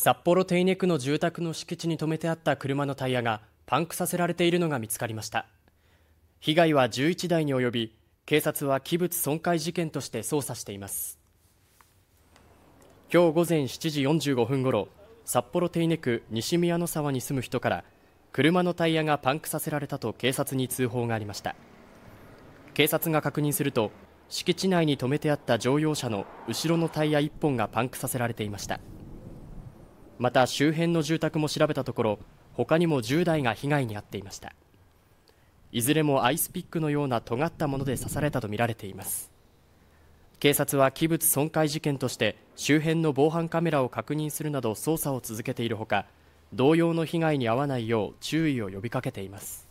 札幌手稲区の住宅の敷地に停めてあった車のタイヤがパンクさせられているのが見つかりました被害は11台に及び警察は器物損壊事件として捜査しています今日午前7時45分ごろ札幌手稲区西宮の沢に住む人から車のタイヤがパンクさせられたと警察に通報がありました警察が確認すると敷地内に停めてあった乗用車の後ろのタイヤ1本がパンクさせられていましたまた周辺の住宅も調べたところ他にも10台が被害に遭っていましたいずれもアイスピックのような尖ったもので刺されたとみられています警察は器物損壊事件として周辺の防犯カメラを確認するなど捜査を続けているほか同様の被害に遭わないよう注意を呼びかけています